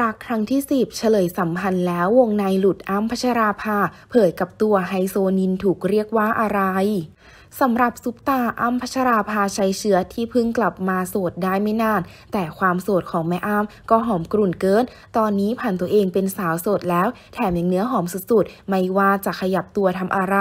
รักครั้งที่10เฉลยสัมพันธ์แล้ววงในหลุดอ้ำพัชราภาเผยกับตัวไฮโซนินถูกเรียกว่าอะไรสำหรับซุปตาอ้ำพัชราภาชัยเชื้อที่เพิ่งกลับมา โสดได้ไม่นาน แต่ความโสดของแม่อ้ำก็หอมกรุ่นเกิน ตอนนี้ผ่านตัวเองเป็นสาวโสดแล้ว แถมยังเนื้อหอมสุดๆไม่ว่าจะขยับตัวทำอะไร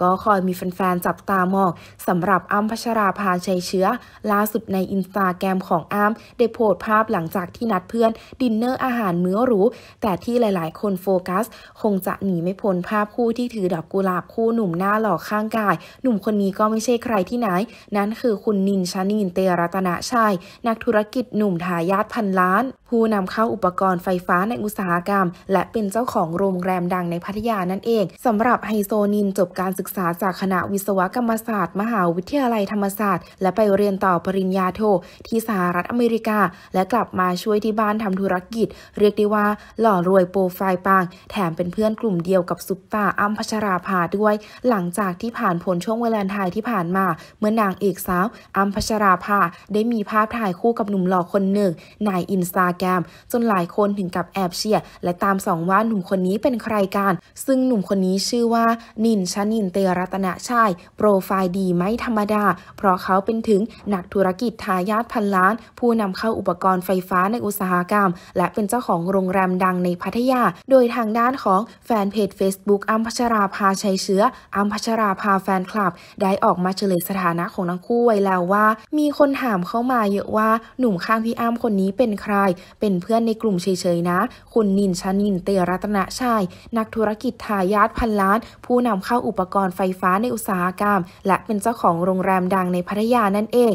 ก็คอยมีแฟนๆจับตามองสำหรับอ้ำพัชราภาชัยเชื้อล่าสุดในอินสตาแกรมของอ้ำได้โพสต์ภาพหลังจากที่นัดเพื่อน ดินเนอร์อาหารมื้อหรูแต่ที่หลายๆ คนโฟกัส คงจะหนีไม่พ้นภาพคู่ที่ถือดอกกุหลาบคู่หนุ่มหน้าหล่อข้างกาย หนุ่มคนนี้ก็ไม่ใช่ใครที่ไหน นั่นคือคุณนินชานินเตรัตนาชัย นักธุรกิจหนุ่มทายาทพันล้าน ผู้นำเข้าอุปกรณ์ไฟฟ้าในอุตสาหกรรม และเป็นเจ้าของโรงแรมดังในพัทยานั่นเอง สำหรับไฮโซนินจบการศึกษาจากคณะวิศวกรรมศาสตร์ มหาวิทยาลัยธรรมศาสตร์ และไปเรียนต่อปริญญาโทที่สหรัฐอเมริกา และกลับมาช่วยที่บ้านทำธุรกิจ เรียกได้ว่า หล่อรวยโปรไฟล์ปัง แถมเป็นเพื่อนกลุ่มเดียวกับซุปตาอ้ำพัชราภาด้วย หลังจากที่ผ่านผลช่วงเวลาไทยที่ผ่านมาเมื่อนางเอกสาวอัมพชราภาได้มีภาพถ่ายคู่กับหนุ่มหล่อคนหนึ่ง ในอินสตาแกรมจนหลายคนถึงกับแอบเชียร์และตามสองว่าหนุ่มคนนี้เป็นใครกันซึ่งหนุ่มคนนี้ชื่อว่านินชนินเตรัตนะชัยโปรไฟล์ดีไม่ธรรมดา เพราะเขาเป็นถึงนักธุรกิจทายาทพันล้านผู้นำเข้าอุปกรณ์ไฟฟ้าในอุตสาหกรรม และเป็นเจ้าของโรงแรมดังในพัทยาโดยทางด้านของแฟนเพจ Facebook อัมพชราภาชัยเชื้ออัมพชราภาแฟนคลับได้ได้ออกมาเฉลยสถานะของทั้งคู่ไว้แล้วว่า มีคนถามเข้ามาเยอะว่าหนุ่มข้างพี่อ้ำคนนี้เป็นใคร เป็นเพื่อนในกลุ่มเฉยๆนะ คุณนินชนินเตรัตนะชัยนักธุรกิจทายาทพันล้าน ผู้นำเข้าอุปกรณ์ไฟฟ้าในอุตสาหกรรม และเป็นเจ้าของโรงแรมดังในพัทยานั่นเอง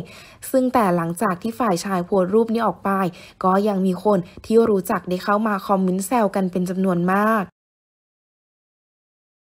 ซึ่งแต่หลังจากที่ฝ่ายชายโพสรูปนี้ออกไป ก็ยังมีคนที่รู้จักได้เข้ามาคอมเมนต์แซวกันเป็นจำนวนมาก